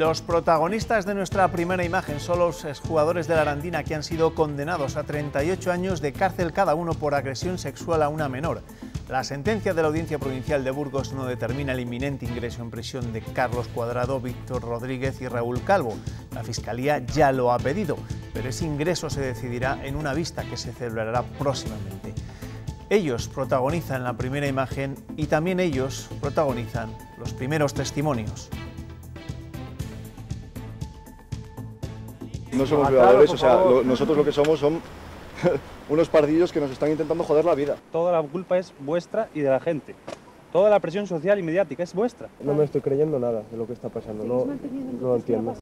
Los protagonistas de nuestra primera imagen son los jugadores de la Arandina que han sido condenados a 38 años de cárcel cada uno por agresión sexual a una menor. La sentencia de la Audiencia Provincial de Burgos no determina el inminente ingreso en prisión de Carlos Cuadrado, Víctor Rodríguez y Raúl Calvo. La Fiscalía ya lo ha pedido, pero ese ingreso se decidirá en una vista que se celebrará próximamente. Ellos protagonizan la primera imagen y también ellos protagonizan los primeros testimonios. No somos ah, violadores, o sea, nosotros lo que somos son unos pardillos que nos están intentando joder la vida. Toda la culpa es vuestra y de la gente. Toda la presión social y mediática es vuestra. No me estoy creyendo nada de lo que está pasando, no, no lo entiendo.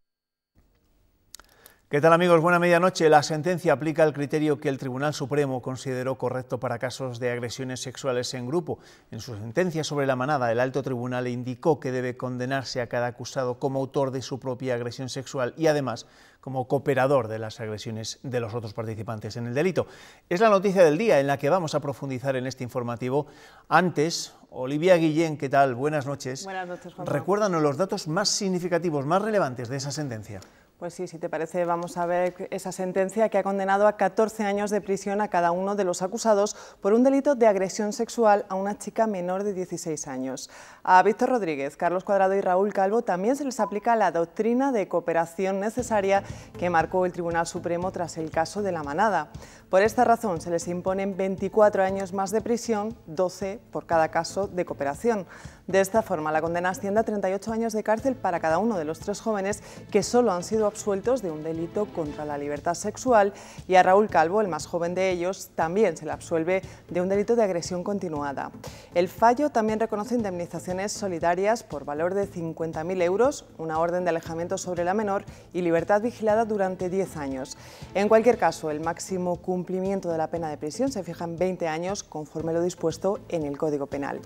¿Qué tal amigos? Buena medianoche. La sentencia aplica el criterio que el Tribunal Supremo consideró correcto para casos de agresiones sexuales en grupo. En su sentencia sobre la manada, el alto tribunal indicó que debe condenarse a cada acusado como autor de su propia agresión sexual y además como cooperador de las agresiones de los otros participantes en el delito. Es la noticia del día en la que vamos a profundizar en este informativo. Antes, Olivia Guillén, ¿qué tal? Buenas noches. Buenas noches, Juan. Recuérdanos los datos más significativos, más relevantes de esa sentencia. Pues sí, si te parece, vamos a ver esa sentencia que ha condenado a 14 años de prisión a cada uno de los acusados por un delito de agresión sexual a una chica menor de 16 años. A Víctor Rodríguez, Carlos Cuadrado y Raúl Calvo también se les aplica la doctrina de cooperación necesaria que marcó el Tribunal Supremo tras el caso de la manada. Por esta razón se les imponen 24 años más de prisión, 12 por cada caso de cooperación. De esta forma, la condena asciende a 38 años de cárcel para cada uno de los tres jóvenes que solo han sido absueltos de un delito contra la libertad sexual y a Raúl Calvo, el más joven de ellos, también se le absuelve de un delito de agresión continuada. El fallo también reconoce indemnizaciones solidarias por valor de 50.000 euros, una orden de alejamiento sobre la menor y libertad vigilada durante 10 años. En cualquier caso, el máximo cumplimiento cumplimiento de la pena de prisión se fijan 20 años conforme lo dispuesto en el Código Penal.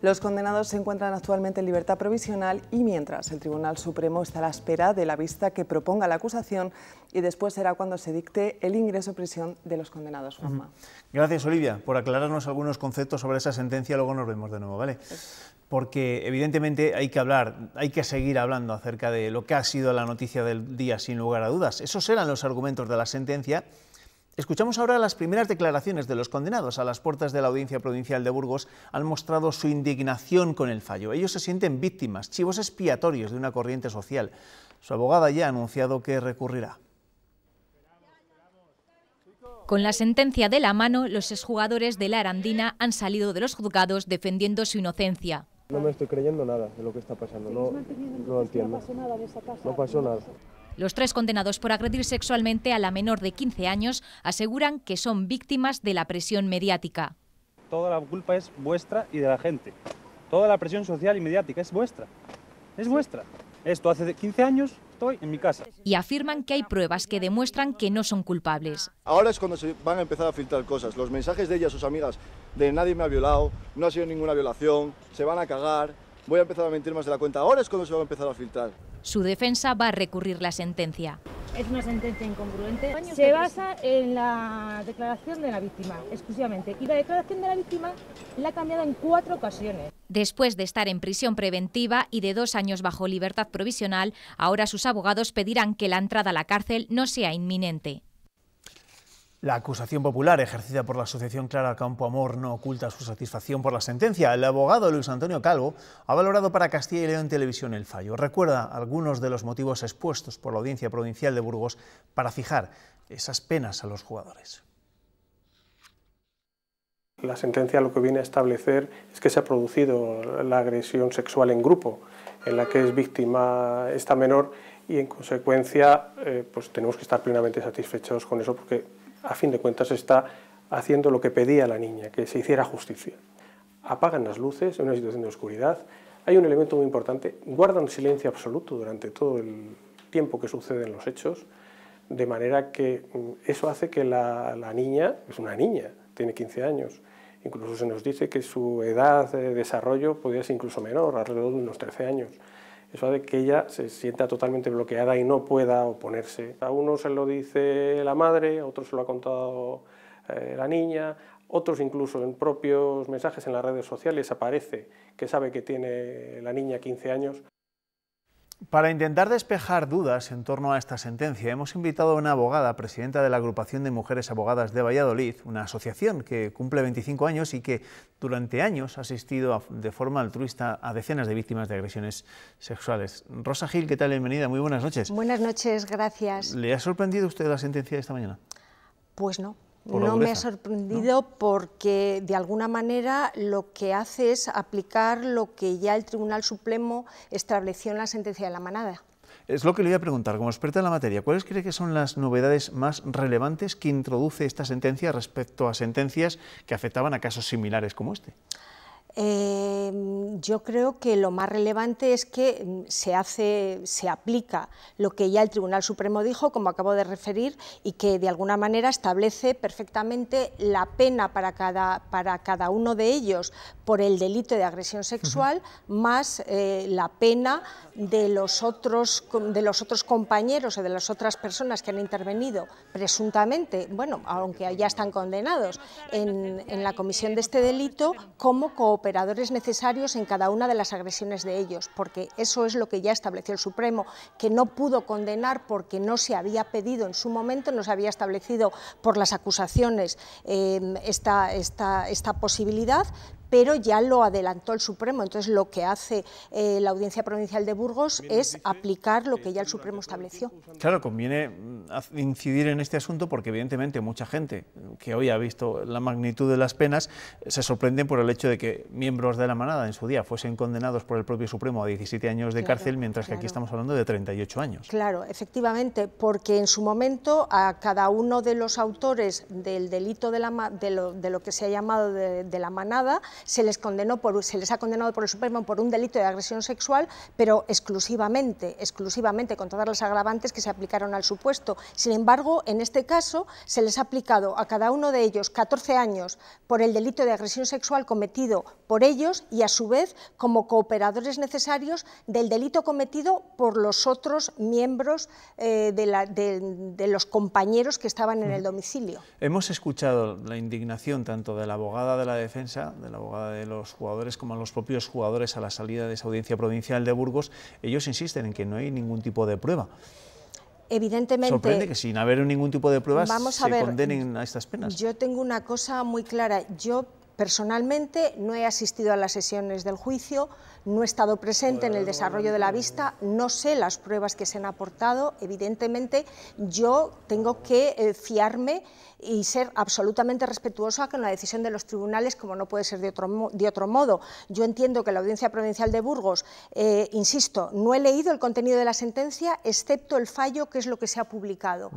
Los condenados se encuentran actualmente en libertad provisional y mientras el Tribunal Supremo está a la espera de la vista que proponga la acusación y después será cuando se dicte el ingreso a prisión de los condenados. Gracias, Olivia, por aclararnos algunos conceptos sobre esa sentencia. Luego nos vemos de nuevo, ¿vale? Porque evidentemente hay que hablar, hay que seguir hablando acerca de lo que ha sido la noticia del día, sin lugar a dudas. Esos eran los argumentos de la sentencia Escuchamos ahora las primeras declaraciones de los condenados a las puertas de la Audiencia Provincial de Burgos. Han mostrado su indignación con el fallo. Ellos se sienten víctimas, chivos expiatorios de una corriente social. Su abogada ya ha anunciado que recurrirá. Con la sentencia de la mano, los exjugadores de la Arandina han salido de los juzgados defendiendo su inocencia. No me estoy creyendo nada de lo que está pasando, no, no entiendo. No pasó nada. Los tres condenados por agredir sexualmente a la menor de 15 años aseguran que son víctimas de la presión mediática. Toda la culpa es vuestra y de la gente. Toda la presión social y mediática es vuestra. Es vuestra. Esto hace 15 años estoy en mi casa. Y afirman que hay pruebas que demuestran que no son culpables. Ahora es cuando se van a empezar a filtrar cosas. Los mensajes de ella a sus amigas, de nadie me ha violado, no ha sido ninguna violación, se van a cagar, voy a empezar a mentir más de la cuenta. Ahora es cuando se va a empezar a filtrar. Su defensa va a recurrir la sentencia. Es una sentencia incongruente. Se basa en la declaración de la víctima, exclusivamente. Y la declaración de la víctima la ha cambiado en cuatro ocasiones. Después de estar en prisión preventiva y de dos años bajo libertad provisional, ahora sus abogados pedirán que la entrada a la cárcel no sea inminente. La acusación popular ejercida por la Asociación Clara Campo Amor no oculta su satisfacción por la sentencia. El abogado Luis Antonio Calvo ha valorado para Castilla y León Televisión el fallo. Recuerda algunos de los motivos expuestos por la Audiencia Provincial de Burgos para fijar esas penas a los jugadores. La sentencia lo que viene a establecer es que se ha producido la agresión sexual en grupo, en la que es víctima esta menor y en consecuencia eh, pues tenemos que estar plenamente satisfechos con eso porque a fin de cuentas está haciendo lo que pedía la niña, que se hiciera justicia. Apagan las luces en una situación de oscuridad. Hay un elemento muy importante, guardan silencio absoluto durante todo el tiempo que suceden los hechos, de manera que mm, eso hace que la, niña, es una niña, tiene 15 años, incluso se nos dice que su edad de desarrollo podría ser incluso menor, alrededor de unos 13 años. Eso hace que ella se sienta totalmente bloqueada y no pueda oponerse. A uno se lo dice la madre, a otro se lo ha contado eh, la niña, otros incluso en propios mensajes en las redes sociales aparece que sabe que tiene la niña 15 años. Para intentar despejar dudas en torno a esta sentencia, hemos invitado a una abogada, presidenta de la Agrupación de Mujeres Abogadas de Valladolid, una asociación que cumple 25 años y que durante años ha asistido de forma altruista a decenas de víctimas de agresiones sexuales. Rosa Gil, ¿qué tal? Bienvenida, muy buenas noches. Buenas noches, gracias. ¿Le ha sorprendido usted la sentencia de esta mañana? Pues no no me ha sorprendido porque de alguna manera lo que hace es aplicar lo que ya el Tribunal Supremo estableció en la sentencia de la manada. Es lo que le voy a preguntar, como experta en la materia, ¿cuáles cree que son las novedades más relevantes que introduce esta sentencia respecto a sentencias que afectaban a casos similares como este? Em, yo creo que lo más relevante es que mm, se hace, se aplica lo que ya el Tribunal Supremo dijo, como acabo de referir, y que de alguna manera establece perfectamente la pena para cada, para cada uno de ellos por el delito de agresión sexual, más eh, la pena de los otros de los otros compañeros o de las otras personas que han intervenido presuntamente, bueno, aunque ya están condenados en, la comisión de este delito, como cooperación operadores necesarios en cada una de las agresiones de ellos, porque eso es lo que ya estableció el Supremo, que no pudo condenar porque no se había pedido en su momento, no se había establecido por las acusaciones eh, esta, esta posibilidad, pero ya lo adelantó el Supremo. Entonces, lo que hace eh, la Audiencia Provincial de Burgos es aplicar lo que ya el Supremo estableció. Claro, conviene mm, incidir en este asunto porque, evidentemente, mucha gente que hoy ha visto la magnitud de las penas se sorprende por el hecho de que miembros de la manada en su día fuesen condenados por el propio Supremo a 17 años de cárcel, mientras que aquí estamos hablando de 38 años. Claro, efectivamente, porque en su momento a cada uno de los autores del delito de, la, de, lo, que se ha llamado de, de la manada, se les, condenó por, se les ha condenado por el Supremo por un delito de agresión sexual, pero exclusivamente, exclusivamente con todas las agravantes que se aplicaron al supuesto. Sin embargo, en este caso se les ha aplicado a cada uno de ellos 14 años por el delito de agresión sexual cometido por ellos y a su vez como cooperadores necesarios del delito cometido por los otros miembros eh, de, los compañeros que estaban en el domicilio. Hemos escuchado la indignación tanto de la abogada de la defensa, de los jugadores como a los propios jugadores a la salida de esa audiencia provincial de Burgos, ellos insisten en que no hay ningún tipo de prueba. Evidentemente. Sorprende que sin haber ningún tipo de pruebas se condenen a estas penas. Yo tengo una cosa muy clara. Yo personalmente no he asistido a las sesiones del juicio, no he estado presente en el desarrollo de la vista, no sé las pruebas que se han aportado. Evidentemente, yo tengo que eh, fiarme y ser absolutamente respetuosa con la decisión de los tribunales, como no puede ser de otro, de otro modo. Yo entiendo que la Audiencia Provincial de Burgos, eh, insisto, no he leído el contenido de la sentencia, excepto el fallo, que es lo que se ha publicado.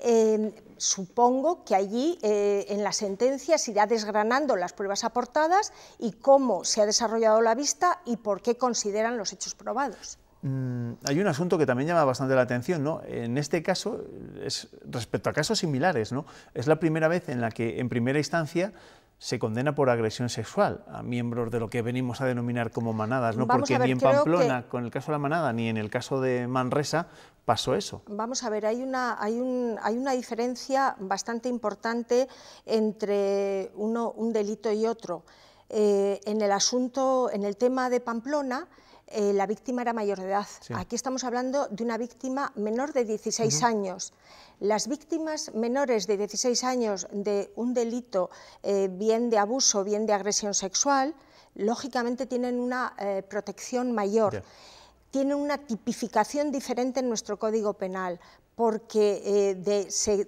Em, supongo que allí, eh, en la sentencia, se irá desgranando las pruebas aportadas y cómo se ha desarrollado la vista y por por qué consideran los hechos probados. Mm, hay un asunto que también llama bastante la atención, ¿no? En este caso, es, respecto a casos similares, ¿no? Es la primera vez en la que, en primera instancia, se condena por agresión sexual a miembros de lo que venimos a denominar como manadas, ¿no? Porque ni en Pamplona, con el caso de la manada, ni en el caso de Manresa pasó eso. Vamos a ver, hay una, hay hay una diferencia bastante importante entre uno, un delito y otro. Eh, en el asunto, en el tema de Pamplona, eh, la víctima era mayor de edad. Aquí estamos hablando de una víctima menor de 16 años. Las víctimas menores de 16 años de un delito, eh, bien de abuso, bien de agresión sexual, lógicamente tienen una protección mayor. Tienen una tipificación diferente en nuestro Código Penal, porque de, se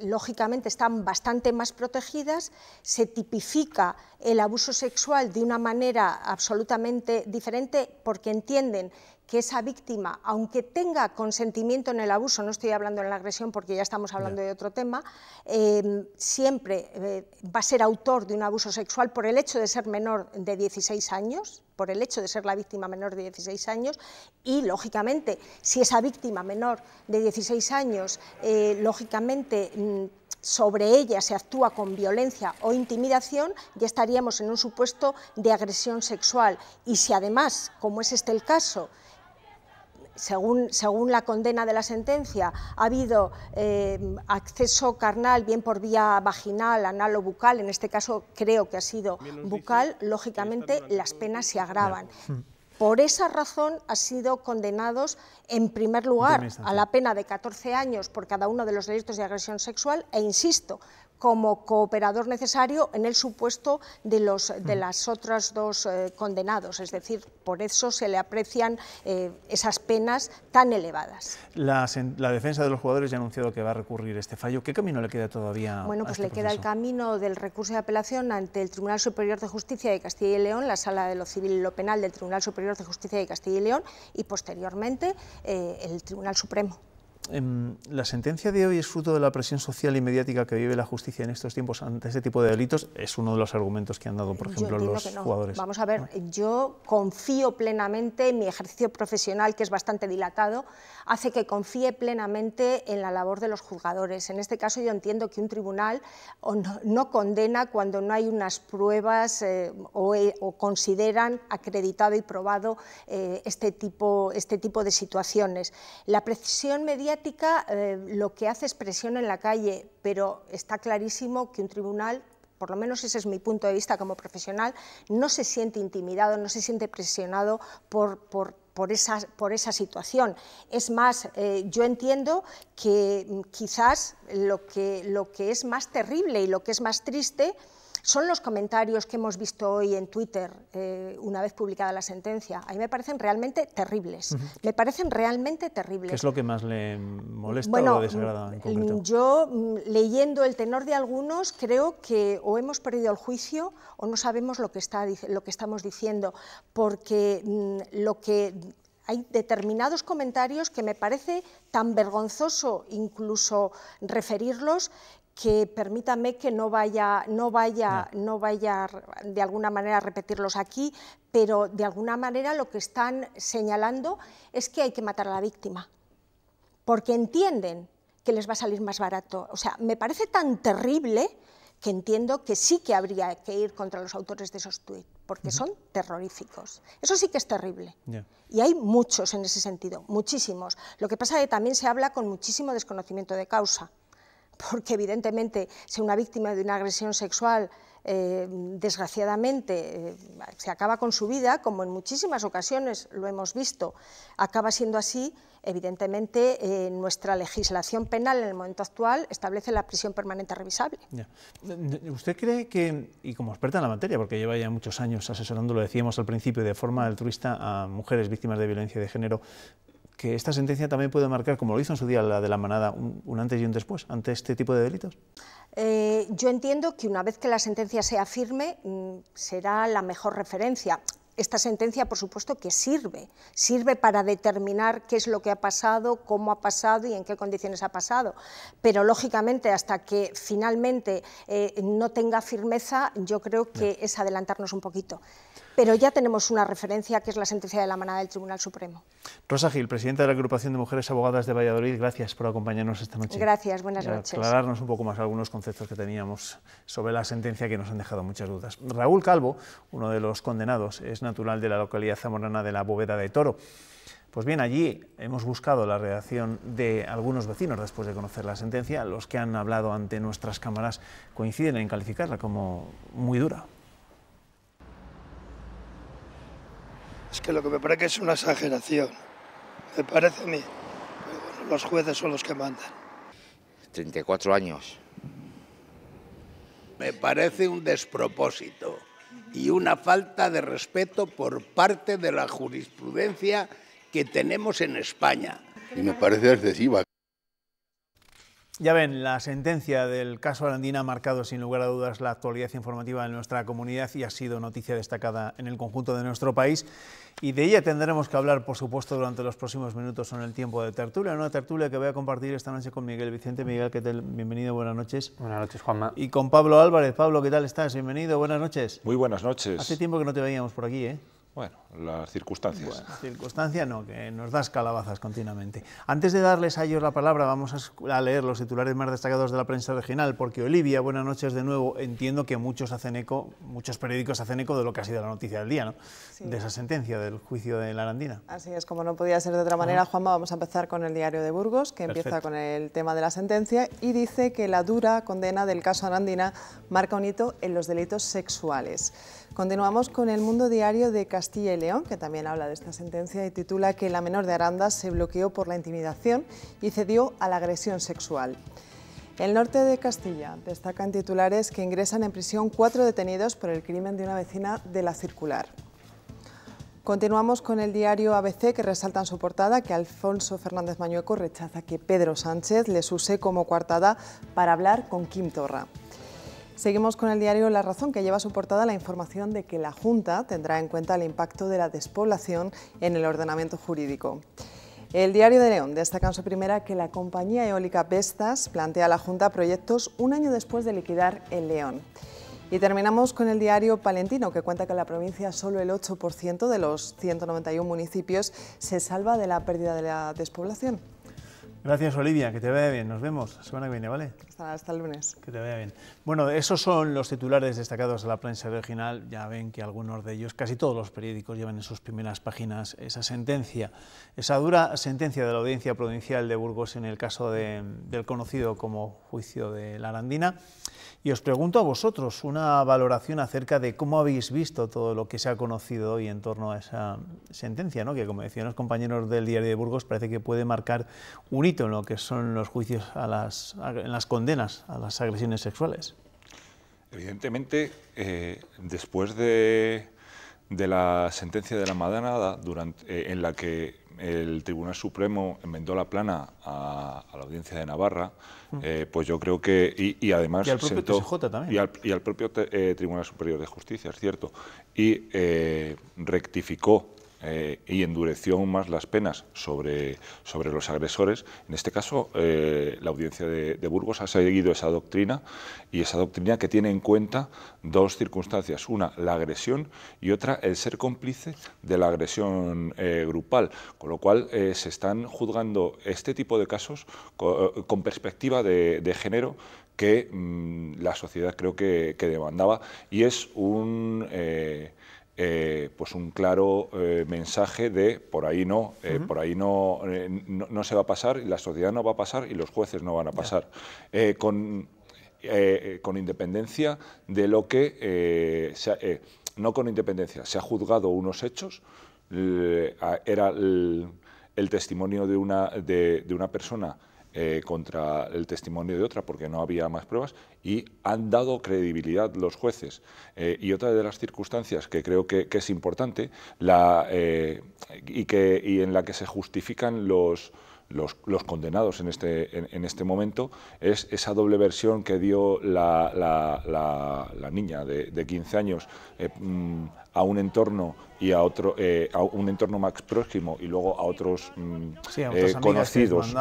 lógicamente están bastante más protegidas, se tipifica el abuso sexual de una manera absolutamente diferente porque entienden que esa víctima, aunque tenga consentimiento en el abuso, no estoy hablando en la agresión porque ya estamos hablando de otro tema, em, siempre eh, va a ser autor de un abuso sexual por el hecho de ser menor de 16 años, por el hecho de ser la víctima menor de 16 años y, lógicamente, si esa víctima menor de 16 años, eh, lógicamente, mm, sobre ella se actúa con violencia o intimidación, ya estaríamos en un supuesto de agresión sexual. Y si además, como es este el caso, según, la condena de la sentencia, ha habido eh, acceso carnal, bien por vía vaginal, anal o bucal, en este caso creo que ha sido bucal, lógicamente las penas se agravan. Hmm. Por esa razón han sido condenados, en primer lugar, a la pena de 14 años por cada uno de los delitos de agresión sexual e, insisto, como cooperador necesario en el supuesto de, los, de mm. las otras dos eh, condenados. Es decir, por eso se le aprecian eh, esas penas tan elevadas. La, defensa de los jugadores ya ha anunciado que va a recurrir este fallo. ¿Qué camino le queda todavía? Bueno, pues este le queda el camino del recurso de apelación ante el Tribunal Superior de Justicia de Castilla y León, la Sala de lo Civil y lo Penal del Tribunal Superior de Justicia de Castilla y León y posteriormente eh, el Tribunal Supremo. Em, la sentencia de hoy es fruto de la presión social y mediática que vive la justicia en estos tiempos ante este tipo de delitos. Es uno de los argumentos que han dado, por ejemplo, los jugadores. Vamos a ver, yo confío plenamente, en mi ejercicio profesional, que es bastante dilatado, hace que confíe plenamente en la labor de los juzgadores. En este caso yo entiendo que un tribunal no, condena cuando no hay unas pruebas eh, eh, o, consideran acreditado y probado eh, este, tipo, este tipo de situaciones. La presión mediática la eh, lo que hace es presión en la calle, pero está clarísimo que un tribunal por lo menos ese es mi punto de vista como profesional, no se siente intimidado, no se siente presionado por, esa, situación. Es más, eh, yo entiendo que mm, quizás lo que es más terrible y lo que es más triste son los comentarios que hemos visto hoy en Twitter eh, una vez publicada la sentencia. A mí me parecen realmente terribles. Me parecen realmente terribles. ¿Qué es lo que más le molesta o desagrada en mm, concreto? Yo, mm, leyendo el tenor de algunos, creo que o hemos perdido el juicio o no sabemos lo que, lo que estamos diciendo, porque mm, lo que hay determinados comentarios que me parece tan vergonzoso incluso referirlos que permítanme que no vaya, no vaya, no. vaya de alguna manera a repetirlos aquí, pero de alguna manera lo que están señalando es que hay que matar a la víctima, porque entienden que les va a salir más barato. O sea, me parece tan terrible que entiendo que sí que habría que ir contra los autores de esos tweets, porque son terroríficos. Eso sí que es terrible. Y hay muchos en ese sentido, muchísimos. Lo que pasa es que también se habla con muchísimo desconocimiento de causa porque evidentemente si una víctima de una agresión sexual eh, desgraciadamente eh, se acaba con su vida, como en muchísimas ocasiones lo hemos visto, acaba siendo así, evidentemente eh, nuestra legislación penal en el momento actual establece la prisión permanente revisable. ¿Usted cree que, y como experta en la materia, porque lleva ya muchos años asesorando, lo decíamos al principio, de forma altruista a mujeres víctimas de violencia de género, que esta sentencia también puede marcar, como lo hizo en su día la de la manada, un, antes y un después ante este tipo de delitos? Eh, yo entiendo que una vez que la sentencia sea firme, mm, será la mejor referencia esta sentencia, por supuesto, que sirve. Sirve para determinar qué es lo que ha pasado, cómo ha pasado y en qué condiciones ha pasado. Pero, lógicamente, hasta que finalmente eh, no tenga firmeza, yo creo que es adelantarnos un poquito pero ya tenemos una referencia que es la sentencia de la manada del Tribunal Supremo. Rosa Gil, presidenta de la Agrupación de Mujeres Abogadas de Valladolid, gracias por acompañarnos esta noche. Gracias, buenas noches. aclararnos un poco más algunos conceptos que teníamos sobre la sentencia que nos han dejado muchas dudas. Raúl Calvo, uno de los condenados, es natural de la localidad zamorana de la Bóveda de Toro. Pues bien, allí hemos buscado la reacción de algunos vecinos después de conocer la sentencia. Los que han hablado ante nuestras cámaras coinciden en calificarla como muy dura. Es que lo que me parece que es una exageración, me parece a mí. los jueces son los que mandan. 34 años. Me parece un despropósito y una falta de respeto por parte de la jurisprudencia que tenemos en España. Y me parece excesiva. Ya ven, la sentencia del caso Arandina ha marcado sin lugar a dudas la actualidad informativa de nuestra comunidad y ha sido noticia destacada en el conjunto de nuestro país. Y de ella tendremos que hablar, por supuesto, durante los próximos minutos en el tiempo de tertulia. Una tertulia que voy a compartir esta noche con Miguel Vicente. Miguel, ¿qué tal? Bienvenido, buenas noches. Buenas noches, Juanma. Y con Pablo Álvarez. Pablo, ¿qué tal estás? Bienvenido, buenas noches. Muy buenas noches. Hace tiempo que no te veíamos por aquí, ¿eh? Bueno, las circunstancias. circunstancia no, que nos das calabazas continuamente. Antes de darles a ellos la palabra, vamos a leer los titulares más destacados de la prensa regional, porque Olivia, buenas noches de nuevo. Entiendo que muchos hacen eco, muchos periódicos hacen eco de lo que ha sido la noticia del día, ¿no? De esa sentencia del juicio de la Arandina. Así es, como no podía ser de otra manera, ah. Juanma, vamos a empezar con el diario de Burgos, que empieza con el tema de la sentencia y dice que la dura condena del caso Arandina marca un hito en los delitos sexuales. Continuamos con el mundo diario de Castilla Castilla y León, que también habla de esta sentencia, y titula que la menor de Aranda se bloqueó por la intimidación y cedió a la agresión sexual. El norte de Castilla destaca en titulares que ingresan en prisión cuatro detenidos por el crimen de una vecina de la circular. Continuamos con el diario ABC que resalta en su portada que Alfonso Fernández Mañueco rechaza que Pedro Sánchez les use como coartada para hablar con Kim Torra. Seguimos con el diario La Razón, que lleva su portada la información de que la Junta tendrá en cuenta el impacto de la despoblación en el ordenamiento jurídico. El diario de León destaca en su primera que la compañía eólica Vestas plantea a la Junta proyectos un año después de liquidar el León. Y terminamos con el diario Palentino, que cuenta que en la provincia solo el 8% de los 191 municipios se salva de la pérdida de la despoblación. Gracias, Olivia, que te vaya bien. Nos vemos la semana que viene, ¿vale? Hasta, el lunes. Que te vaya bien. Bueno, esos son los titulares destacados de la prensa regional. Ya ven que algunos de ellos, casi todos los periódicos, llevan en sus primeras páginas esa sentencia, esa dura sentencia de la Audiencia Provincial de Burgos en el caso del conocido como juicio de la Arandina. Y os pregunto a vosotros una valoración acerca de cómo habéis visto todo lo que se ha conocido hoy en torno a esa sentencia, ¿no? que como decían los compañeros del diario de Burgos, parece que puede marcar un hito en lo que son los juicios a las, en las condenas a las agresiones sexuales. Evidentemente, eh, después de de la sentencia de la Madanada, durante, eh, en la que el Tribunal Supremo enmendó la plana a, la Audiencia de Navarra, mm. eh, pues yo creo que... Y, además... al propio también. Y al, propio eh, Tribunal Superior de Justicia, es cierto. Y rectificó eh, y endureció aún más las penas sobre, sobre los agresores. En este caso, eh, la audiencia de, Burgos ha seguido esa doctrina y esa doctrina que tiene en cuenta dos circunstancias. Una, la agresión y otra, el ser cómplice de la agresión eh, grupal. Con lo cual, se están juzgando este tipo de casos con, perspectiva de, género que mm, la sociedad creo que, demandaba y es un, eh, pues un claro eh, mensaje de por ahí no, eh, por ahí no, no, se va a pasar, y la sociedad no va a pasar y los jueces no van a pasar. Con, independencia de lo que... no con independencia, se ha juzgado unos hechos, era el, testimonio de una, de una persona eh, contra el testimonio de otra porque no había más pruebas y han dado credibilidad los jueces. Eh, y otra de las circunstancias que creo que, es importante la, eh, y, que, y en la que se justifican los, los, los condenados en este, en, este momento, es esa doble versión que dio la, la, niña de, 15 años eh, mm, a un entorno y a otro eh, a un entorno más próximo y luego a otros, mm, eh, conocidos.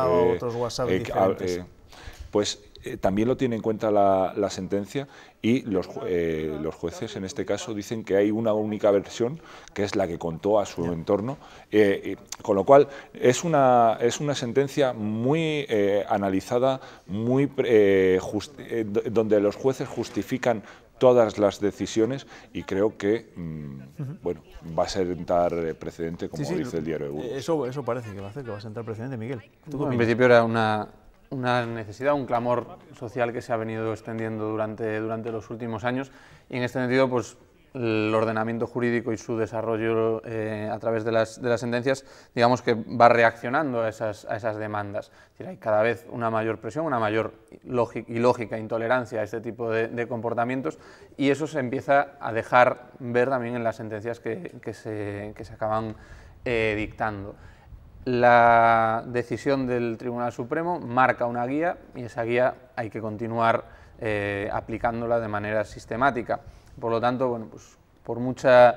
Eh, también lo tiene en cuenta la, sentencia y los, eh, los, jueces en este caso dicen que hay una única versión que es la que contó a su entorno, eh, con lo cual es una, es una sentencia muy analizada, muy donde los jueces justifican todas las decisiones y creo que mm, bueno va a sentar precedente como dice el diario de Eso, eso parece que va a hacer, que va a sentar precedente, Miguel. en principio era una una necesidad, un clamor social que se ha venido extendiendo durante, durante los últimos años y en este sentido pues, el ordenamiento jurídico y su desarrollo eh, a través de las, de las, sentencias, digamos que va reaccionando a esas, demandas. hay cada vez una mayor presión, una mayor y lógica intolerancia a este tipo de, comportamientos y eso se empieza a dejar ver también en las sentencias que, se, acaban eh, dictando. La decisión del Tribunal Supremo marca una guía y esa guía hay que continuar eh, aplicándola de manera sistemática. Por lo tanto, bueno, pues, por mucha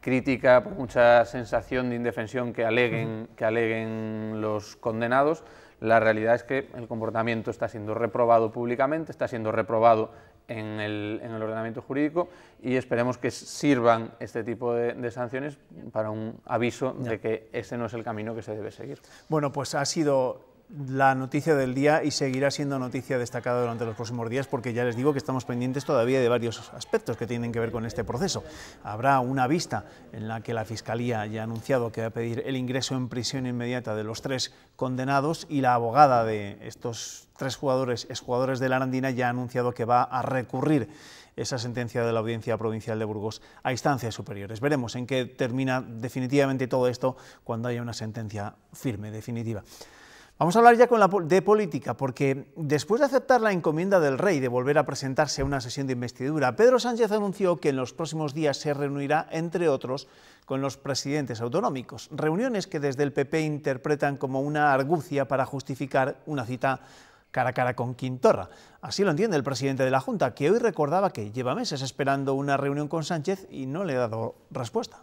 crítica, por mucha sensación de indefensión que que aleguen los condenados, la realidad es que el comportamiento está siendo reprobado públicamente, está siendo reprobado en el, ordenamiento jurídico y esperemos que sirvan este tipo de, sanciones para un aviso de que ese no es el camino que se debe seguir. Bueno, pues ha sido la noticia del día y seguirá siendo noticia destacada durante los próximos días porque ya les digo que estamos pendientes todavía de varios aspectos que tienen que ver con este proceso. Habrá una vista en la que la Fiscalía ya ha anunciado que va a pedir el ingreso en prisión inmediata de los tres condenados y la abogada de estos tres jugadores, exjugadores de la Arandina, ya ha anunciado que va a recurrir esa sentencia de la Audiencia Provincial de Burgos a instancias superiores. Veremos en qué termina definitivamente todo esto cuando haya una sentencia firme, definitiva. Vamos a hablar ya con la, de política, porque después de aceptar la encomienda del rey de volver a presentarse a una sesión de investidura, Pedro Sánchez anunció que en los próximos días se reunirá, entre otros, con los presidentes autonómicos, reuniones que desde el PP interpretan como una argucia para justificar una cita cara a cara con Quintorra. Así lo entiende el presidente de la Junta, que hoy recordaba que lleva meses esperando una reunión con Sánchez y no le ha dado respuesta.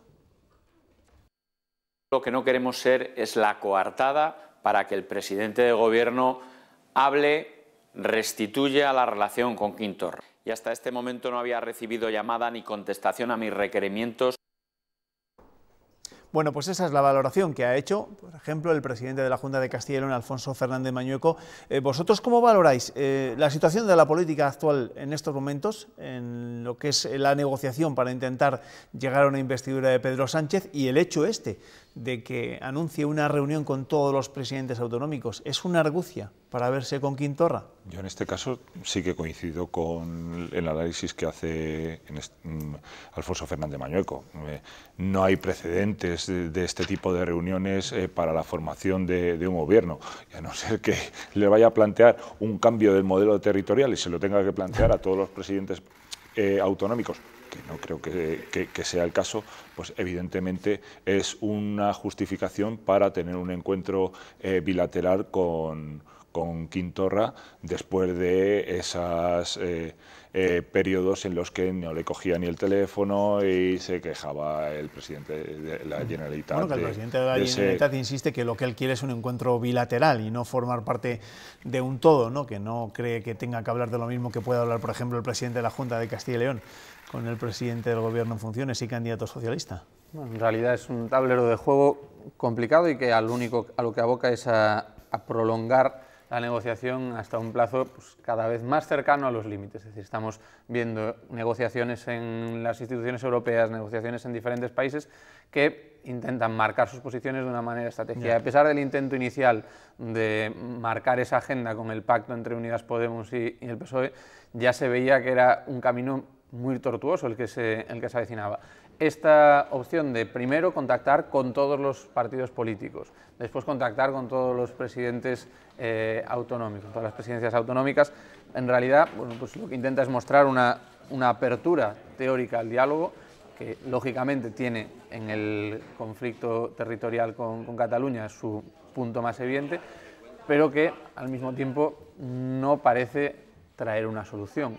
Lo que no queremos ser es la coartada para que el presidente de gobierno hable, restituya la relación con Quintor. Y hasta este momento no había recibido llamada ni contestación a mis requerimientos bueno, pues esa es la valoración que ha hecho, por ejemplo, el presidente de la Junta de Castilla y León, Alfonso Fernández Mañueco. Eh, ¿Vosotros cómo valoráis eh, la situación de la política actual en estos momentos, en lo que es la negociación para intentar llegar a una investidura de Pedro Sánchez y el hecho este de que anuncie una reunión con todos los presidentes autonómicos? ¿Es una argucia para verse con Quintorra? Yo en este caso sí que coincido con el análisis que hace mm, Alfonso Fernández Mañueco. Eh, no hay precedentes de este tipo de reuniones eh, para la formación de, un gobierno. a no ser que le vaya a plantear un cambio del modelo territorial y se lo tenga que plantear a todos los presidentes eh, autonómicos, que no creo que, sea el caso, pues evidentemente es una justificación para tener un encuentro eh, bilateral con, con Quintorra después de esas... Eh, periodos en los que no le cogía ni el teléfono y se quejaba el presidente de la Generalitat. el presidente de la Generalitat insiste que lo que él quiere es un encuentro bilateral y no formar parte de un todo, ¿no? que no cree que tenga que hablar de lo mismo que pueda hablar, por ejemplo, el presidente de la Junta de Castilla y León con el presidente del Gobierno en funciones y candidato socialista. en realidad es un tablero de juego complicado y que al único a lo que aboca es a prolongar la negociación hasta un plazo pues, cada vez más cercano a los límites. Es decir, estamos viendo negociaciones en las instituciones europeas, negociaciones en diferentes países que intentan marcar sus posiciones de una manera estratégica. A pesar del intento inicial de marcar esa agenda con el pacto entre Unidas Podemos y, y el PSOE, ya se veía que era un camino muy tortuoso el que se, el que se avecinaba esta opción de primero contactar con todos los partidos políticos, después contactar con todos los presidentes eh, autonómicos, todas las presidencias autonómicas, en realidad bueno, pues lo que intenta es mostrar una, apertura teórica al diálogo que lógicamente tiene en el conflicto territorial con, Cataluña su punto más evidente, pero que al mismo tiempo no parece traer una solución,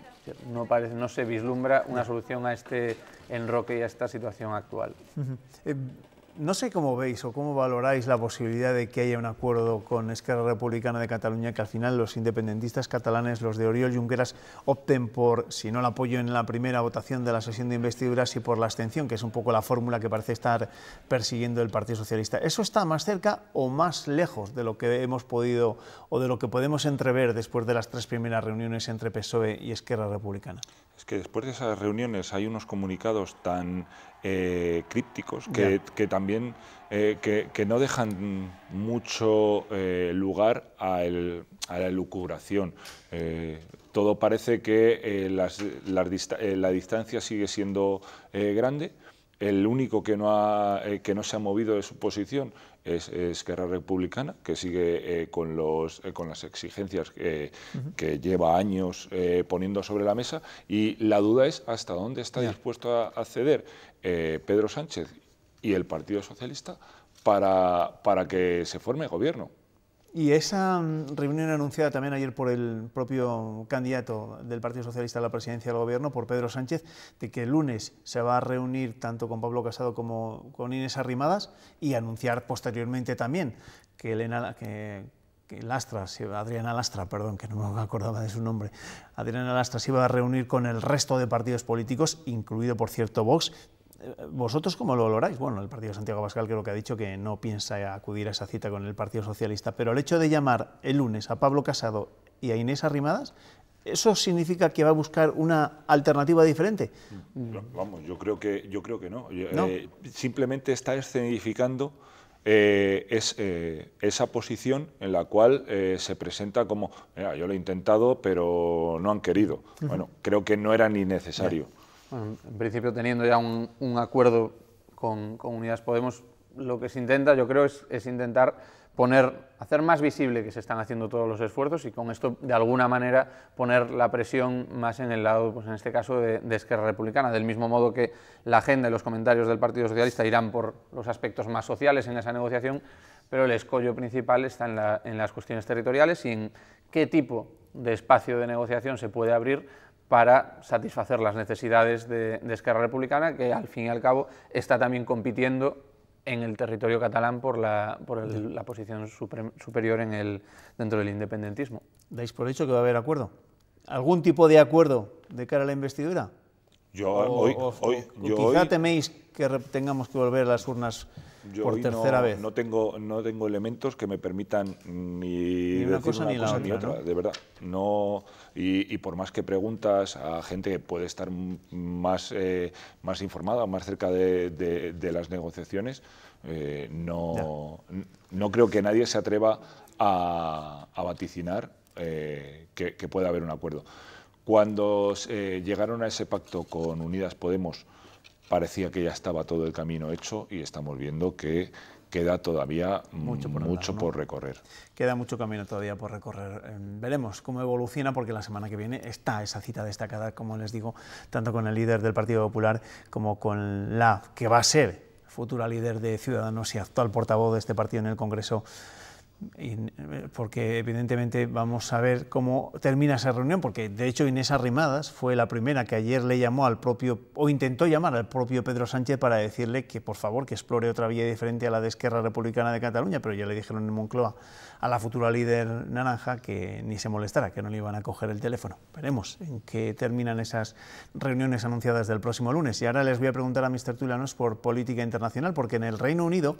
no, no se vislumbra una solución a este enroque a esta situación actual. Eh, no sé cómo veis o cómo valoráis la posibilidad de que haya un acuerdo con Esquerra Republicana de Cataluña, que al final los independentistas catalanes, los de Oriol Junqueras, opten por, si no el apoyo en la primera votación de la sesión de investiduras, y por la abstención, que es un poco la fórmula que parece estar persiguiendo el Partido Socialista. ¿Eso está más cerca o más lejos de lo que hemos podido o de lo que podemos entrever después de las tres primeras reuniones entre PSOE y Esquerra Republicana? es que después de esas reuniones hay unos comunicados tan eh, crípticos que, también eh, que, no dejan mucho eh, lugar a, la elucubración. todo parece que la distancia sigue siendo grande. El único que no, que no se ha movido de su posición es Esquerra Republicana, que sigue eh, con, los, eh, con las exigencias que lleva años eh, poniendo sobre la mesa, y la duda es hasta dónde está dispuesto a, acceder ceder Pedro Sánchez y el Partido Socialista para, para que se forme gobierno. Y esa mm, reunión anunciada también ayer por el propio candidato del Partido Socialista a la presidencia del Gobierno, por Pedro Sánchez, de que el lunes se va a reunir tanto con Pablo Casado como con Inés Arrimadas y anunciar posteriormente también que Elena, Lastra, Adriana Lastra, perdón, que no me acordaba de su nombre, Adriana Lastra se iba a reunir con el resto de partidos políticos, incluido por cierto Vox, ¿Vosotros cómo lo valoráis? Bueno, el Partido Santiago Pascal creo que ha dicho que no piensa acudir a esa cita con el Partido Socialista, pero el hecho de llamar el lunes a Pablo Casado y a Inés Arrimadas, ¿eso significa que va a buscar una alternativa diferente? Mm. vamos, yo creo que, yo creo que no. Eh, simplemente está escenificando eh, eh, esa posición en la cual se presenta como, yo lo he intentado, pero no han querido. Bueno, creo que no era ni necesario en principio, teniendo ya un, acuerdo con, con, Unidas Podemos, lo que se intenta, yo creo, es, intentar hacer más visible que se están haciendo todos los esfuerzos y con esto, de alguna manera, poner la presión más en el lado, pues en este caso, de, Esquerra Republicana. Del mismo modo que la agenda y los comentarios del Partido Socialista irán por los aspectos más sociales en esa negociación, pero el escollo principal está en las cuestiones territoriales y en qué tipo de espacio de negociación se puede abrir para satisfacer las necesidades de, de, Esquerra Republicana, que al fin y al cabo está también compitiendo en el territorio catalán por la, por la posición superior en el, dentro del independentismo. ¿Dais por hecho que va a haber acuerdo? ¿Algún tipo de acuerdo de cara a la investidura? Yo hoy, hoy quizá teméis que tengamos que volver a las urnas por tercera no, vez. No tengo, no tengo elementos que me permitan ni, ni una cosa, ni, la otra, de verdad. No, y, por más que preguntas a gente que puede estar más, eh, más informada, más cerca de, las negociaciones, eh, no, no creo que nadie se atreva a, vaticinar eh, que, que, pueda haber un acuerdo. Cuando llegaron a ese pacto con Unidas Podemos, parecía que ya estaba todo el camino hecho y estamos viendo que queda todavía mucho por, recorrer. Queda mucho camino todavía por recorrer. Eh, veremos cómo evoluciona porque la semana que viene está esa cita destacada, como les digo, tanto con el líder del Partido Popular como con la que va a ser futura líder de Ciudadanos y actual portavoz de este partido en el Congreso eh, porque evidentemente vamos a ver cómo termina esa reunión, porque de hecho Inés Arrimadas fue la primera que ayer le llamó al propio, o intentó llamar al propio Pedro Sánchez para decirle que por favor que explore otra vía diferente a la de Esquerra Republicana de Cataluña, pero ya le dijeron en Moncloa a la futura líder naranja que ni se molestara, que no le iban a coger el teléfono. Veremos en qué terminan esas reuniones anunciadas del próximo lunes. Y ahora les voy a preguntar a Mr. Tulanos por política internacional, porque en el Reino Unido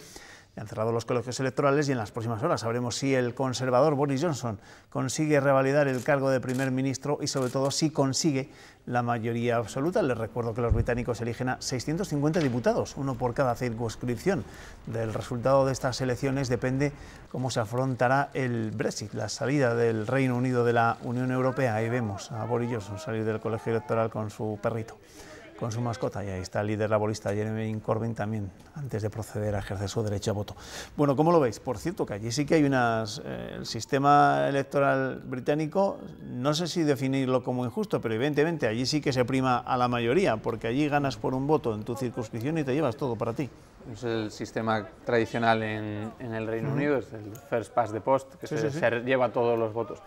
han cerrado los colegios electorales y en las próximas horas sabremos si el conservador Boris Johnson consigue revalidar el cargo de primer ministro y sobre todo si consigue la mayoría absoluta. Les recuerdo que los británicos eligen a 650 diputados, uno por cada circunscripción. Del resultado de estas elecciones depende cómo se afrontará el Brexit, la salida del Reino Unido de la Unión Europea. Ahí vemos a Boris Johnson salir del colegio electoral con su perrito con su mascota. Y ahí está el líder laborista Jeremy Corbyn también, antes de proceder a ejercer su derecho a voto. Bueno, ¿cómo lo veis? Por cierto, que allí sí que hay unas... Eh, el sistema electoral británico, no sé si definirlo como injusto, pero evidentemente allí sí que se prima a la mayoría, porque allí ganas por un voto en tu circunscripción y te llevas todo para ti. Es el sistema tradicional en, en el Reino Unido, es el first pass the post, que se, se lleva todos los votos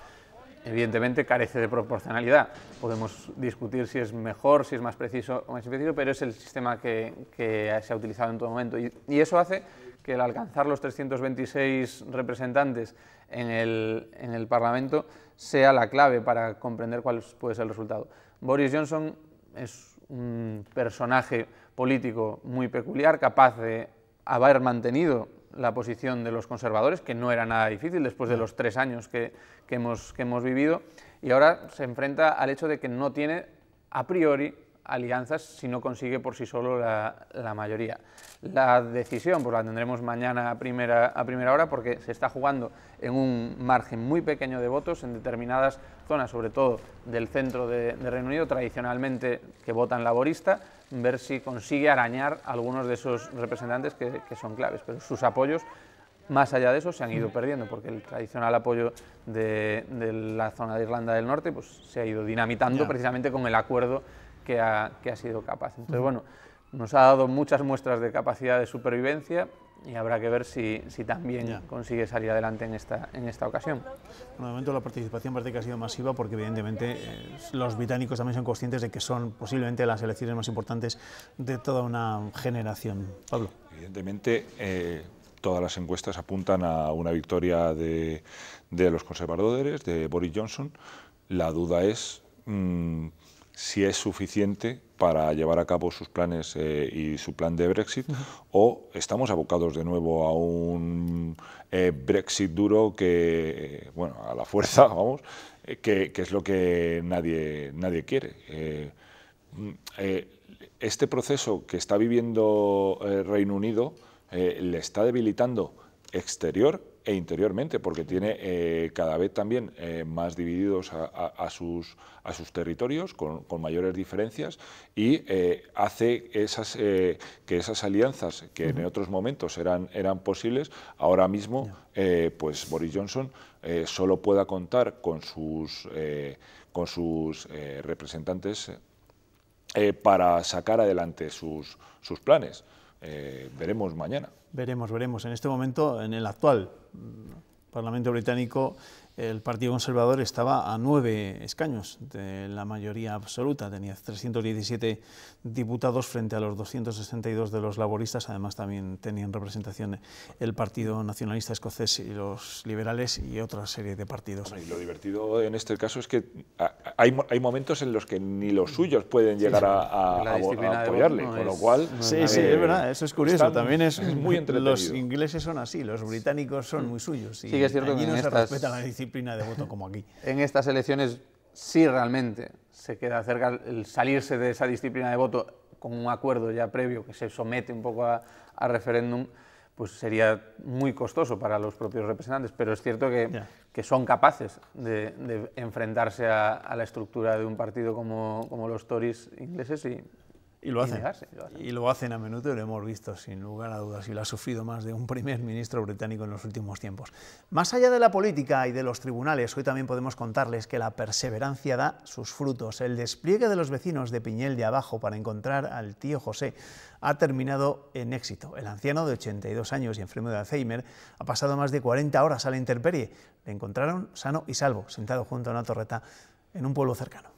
evidentemente carece de proporcionalidad. Podemos discutir si es mejor, si es más preciso o más impreciso, pero es el sistema que, se ha utilizado en todo momento. Y, eso hace que el alcanzar los 326 representantes en el, en el Parlamento sea la clave para comprender cuál puede ser el resultado. Boris Johnson es un personaje político muy peculiar, capaz de haber mantenido la posición de los conservadores, que no era nada difícil después de los tres años que, que, hemos, vivido, y ahora se enfrenta al hecho de que no tiene a priori alianzas si no consigue por sí solo la, mayoría. La decisión pues, la tendremos mañana a primera, a primera hora porque se está jugando en un margen muy pequeño de votos en determinadas zonas, sobre todo del centro de, de Reino Unido, tradicionalmente que votan laborista, ver si consigue arañar algunos de esos representantes que, son claves, pero sus apoyos más allá de eso se han ido perdiendo, porque el tradicional apoyo de, la zona de Irlanda del Norte pues, se ha ido dinamitando precisamente con el acuerdo que ha, sido capaz. Entonces, bueno, nos ha dado muchas muestras de capacidad de supervivencia y habrá que ver si, también consigue salir adelante en esta, en esta ocasión. Bueno, de momento la participación parece que ha sido masiva porque evidentemente eh, los británicos también son conscientes de que son posiblemente las elecciones más importantes de toda una generación. Pablo. Evidentemente eh, todas las encuestas apuntan a una victoria de, los conservadores, de Boris Johnson. La duda es... Mm, si es suficiente para llevar a cabo sus planes eh, y su plan de Brexit, o estamos abocados de nuevo a un eh, Brexit duro que, eh, bueno, a la fuerza, vamos, que, es lo que nadie, nadie quiere. Mm, este proceso que está viviendo el Reino Unido le está debilitando exterior e interiormente, porque tiene eh, cada vez también eh, más divididos a, sus, territorios, con, mayores diferencias, y eh, hace esas, que esas alianzas que en otros momentos eran, eran posibles, ahora mismo pues Boris Johnson solo pueda contar con sus, con sus representantes para sacar adelante sus, sus planes. Eh, veremos mañana. Veremos, veremos. En este momento, en el actual mm, Parlamento británico, el Partido Conservador estaba a nueve escaños de la mayoría absoluta, tenía 317 diputados frente a los 262 de los laboristas, además también tenían representación el Partido Nacionalista Escocés y los liberales y otra serie de partidos. y lo divertido en este caso es que hay, momentos en los que ni los mm. suyos pueden llegar a, apoyarle, con lo cual... sí, sí, es verdad, eso es curioso, también es, muy entretenido. Los ingleses son así, los británicos son muy suyos y sí, es cierto no se respeta la disciplina de voto como aquí. en estas elecciones si realmente se queda cerca el salirse de esa disciplina de voto con un acuerdo ya previo que se somete un poco a, referéndum, pues sería muy costoso para los propios representantes, pero es cierto que, que son capaces de, enfrentarse a, a, la estructura de un partido como, como los Tories ingleses y, y lo hacen. Y, lo hacen. a menudo y lo hemos visto, sin lugar a dudas, y lo ha sufrido más de un primer ministro británico en los últimos tiempos. Más allá de la política y de los tribunales, hoy también podemos contarles que la perseverancia da sus frutos. El despliegue de los vecinos de Piñel de Abajo para encontrar al tío José ha terminado en éxito. El anciano de 82 años y enfermo de Alzheimer ha pasado más de 40 horas a la intemperie. Le encontraron sano y salvo, sentado junto a una torreta en un pueblo cercano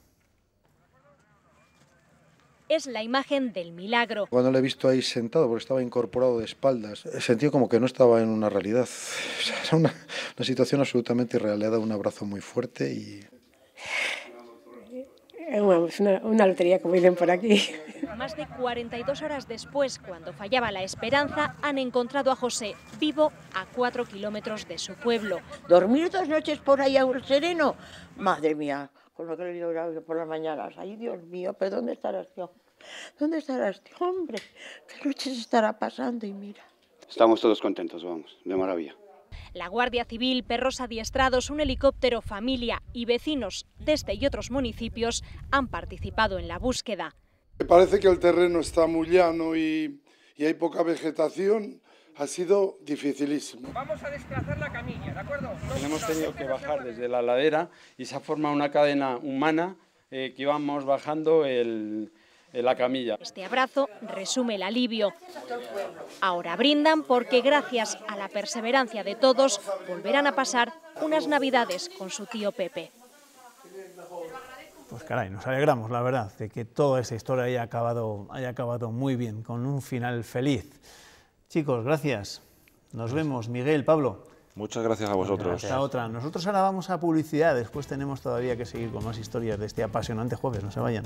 es la imagen del milagro. Cuando le he visto ahí sentado, porque estaba incorporado de espaldas, he sentido como que no estaba en una realidad. Era una, situación absolutamente irreal. Le un abrazo muy fuerte y... Eh, es una, una, lotería, como dicen por aquí. Más de 42 horas después, cuando fallaba la esperanza, han encontrado a José vivo a cuatro kilómetros de su pueblo. Dormir dos noches por ahí a un sereno, madre mía, con lo que le he por las mañanas. Ay, Dios mío, pero ¿dónde estará este hombre? ¿Dónde estará este hombre? ¿Qué noches estará pasando? Y mira. Estamos todos contentos, vamos, de maravilla. La Guardia Civil, perros adiestrados, un helicóptero, familia y vecinos de este y otros municipios han participado en la búsqueda. Me Parece que el terreno está muy llano y, y hay poca vegetación ha sido dificilísimo. Vamos a desplazar la camilla, ¿de acuerdo? hemos tenido que bajar desde la ladera y se ha formado una cadena humana eh, que íbamos bajando el, la camilla. Este abrazo resume el alivio. Ahora brindan porque gracias a la perseverancia de todos volverán a pasar unas navidades con su tío Pepe. Pues caray, nos alegramos, la verdad, de que toda esa historia haya acabado, haya acabado muy bien, con un final feliz. Chicos, gracias. Nos vemos, Miguel, Pablo. Muchas gracias a vosotros. Gracias. otra. Nosotros ahora vamos a publicidad, después tenemos todavía que seguir con más historias de este apasionante jueves, no se vayan.